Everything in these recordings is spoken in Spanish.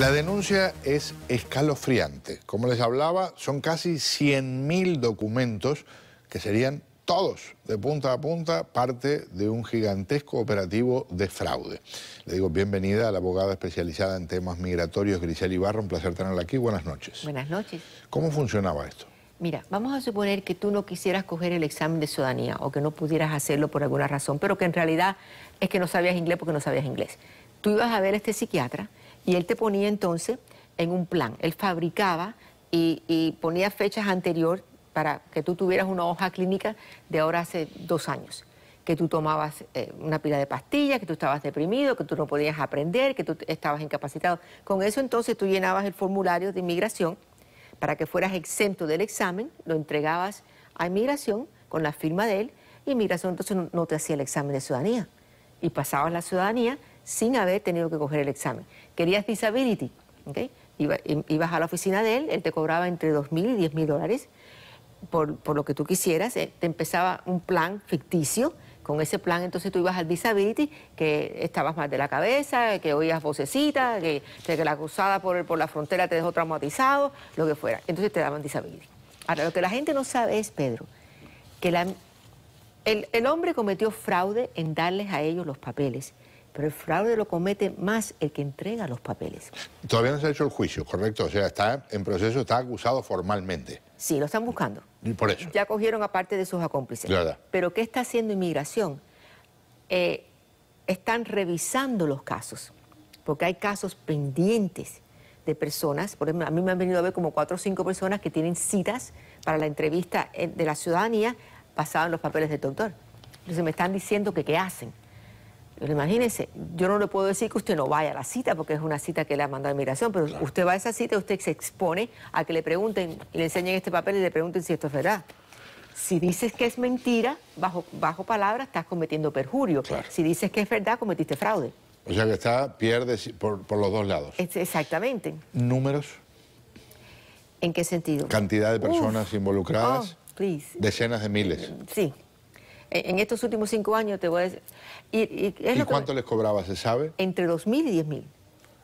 La denuncia es escalofriante. Como les hablaba, son casi 100.000 documentos que serían todos, de punta a punta, parte de un gigantesco operativo de fraude. Le digo bienvenida a la abogada especializada en temas migratorios, Grisel Ibarra. Un placer tenerla aquí. Buenas noches. Buenas noches. ¿Cómo funcionaba esto? Mira, vamos a suponer que tú no quisieras coger el examen de ciudadanía o que no pudieras hacerlo por alguna razón, pero que en realidad es que no sabías inglés porque no sabías inglés. Tú ibas a ver a este psiquiatra y él te ponía entonces en un plan. Él fabricaba y, ponía fechas anterior para que tú tuvieras una hoja clínica de ahora hace dos años que tú tomabas eh, una pila de pastillas, que tú estabas deprimido, que tú no podías aprender, que tú estabas incapacitado. Con eso entonces tú llenabas el formulario de inmigración para que fueras exento del examen, lo entregabas a inmigración con la firma de él y inmigración entonces no te hacía el examen de ciudadanía. Y pasabas la ciudadanía sin haber tenido que coger el examen. Querías disability, Iba, ibas a la oficina de él, él te cobraba entre mil y mil dólares por, lo que tú quisieras, eh, te empezaba un plan ficticio, con ese plan entonces tú ibas al disability, que estabas mal de la cabeza, que oías vocecita que, la acusada por, por la frontera te dejó traumatizado, lo que fuera. Entonces te daban disability. Ahora, lo que la gente no sabe es, Pedro, que el hombre cometió fraude en darles a ellos los papeles pero el fraude lo comete más el que entrega los papeles. Todavía no se ha hecho el juicio, correcto. O sea, está en proceso, está acusado formalmente. Sí, lo están buscando. Y por eso. Ya cogieron a parte de sus acómplices. Pero ¿qué está haciendo inmigración? Eh, están revisando los casos, porque hay casos pendientes de personas. Por ejemplo, a mí me han venido a ver como cuatro o cinco personas que tienen citas para la entrevista eh, de la ciudadanía basada en los papeles del doctor. Entonces me están diciendo que qué hacen. Pero imagínese, yo no le puedo decir que usted no vaya a la cita porque es una cita que le ha mandado inmigración, pero usted va a esa cita y usted se expone a que le pregunten, le enseñen este papel y le pregunten si esto es verdad. Si dices que es mentira, bajo, bajo palabra estás cometiendo perjurio. Si dices que es verdad, cometiste fraude. O sea que está, pierdes por, los dos lados. exactamente. ¿Números? ¿En qué sentido? ¿Cantidad de personas involucradas? Oh, Decenas de miles. Sí. En estos últimos cinco años te voy a decir. ¿Y, cuánto les cobraba, se sabe? Entre 2.000 y 10.000.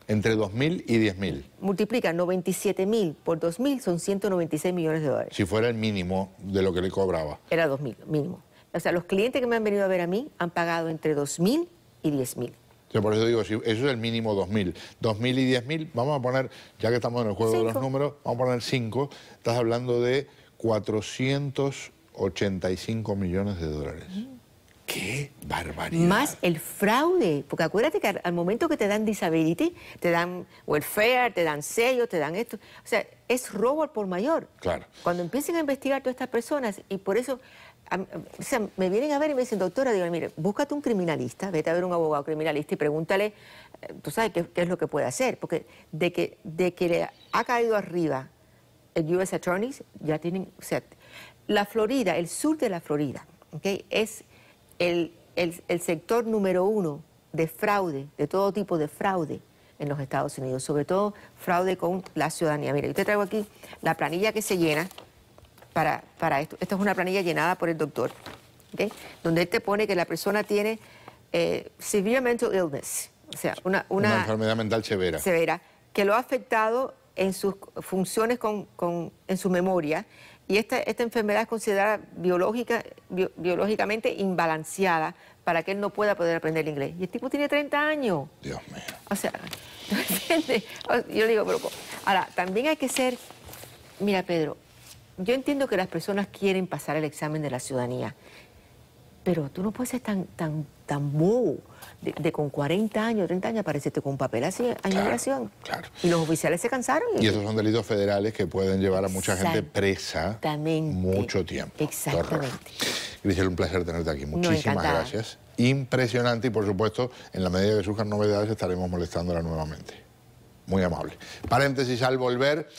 Entre 2.000 y 10.000. Multiplica 97.000 por 2.000 son 196 millones de dólares. Si fuera el mínimo de lo que le cobraba. Era 2.000, mínimo. O sea, los clientes que me han venido a ver a mí han pagado entre 2.000 y 10.000. Yo por eso digo, si eso es el mínimo 2.000. 2.000 y 10.000, vamos a poner, ya que estamos en el juego de los números, vamos a poner 5. Estás hablando de 400 85 millones de dólares. ¡Qué barbaridad! Más el fraude, porque acuérdate que al momento que te dan disability, te dan welfare, te dan sellos, te dan esto. O sea, es robo por mayor. Claro. Cuando empiecen a investigar todas estas personas, y por eso o sea, me vienen a ver y me dicen, doctora, digo, mire, búscate un criminalista, vete a ver un abogado criminalista y pregúntale, eh, tú sabes qué, es lo que puede hacer, porque de que, de que le ha caído arriba el US Attorneys, ya tienen, o sea, la Florida, el sur de la Florida, es el, sector número uno de fraude, de todo tipo de fraude en los Estados Unidos, sobre todo fraude con la ciudadanía. Mira, yo te traigo aquí la planilla que se llena para, para esto. Esta es una planilla llenada por el doctor, donde él te pone que la persona tiene eh, severe mental illness, o sea, una, enfermedad mental severa. severa, que lo ha afectado en sus funciones, en su memoria, y esta, enfermedad es considerada biológica, biológicamente imbalanceada para que él no pueda poder aprender inglés. Y el tipo tiene 30 años. Dios mío. O sea, entiendes? Yo digo, pero... Ahora, también hay que ser... Mira, Pedro, yo entiendo que las personas quieren pasar el examen de la ciudadanía pero tú no puedes ser tan, tan, tan bobo de, con 40 años, 30 años aparecerte con un papel así a inmigración. Claro. Y los oficiales se cansaron. Y, esos son delitos federales que pueden llevar a mucha gente presa mucho tiempo. Exactamente. Grisel, un placer tenerte aquí. Muchísimas gracias. Impresionante y por supuesto, en la medida que surjan novedades estaremos molestándola nuevamente. Muy amable. Paréntesis al volver.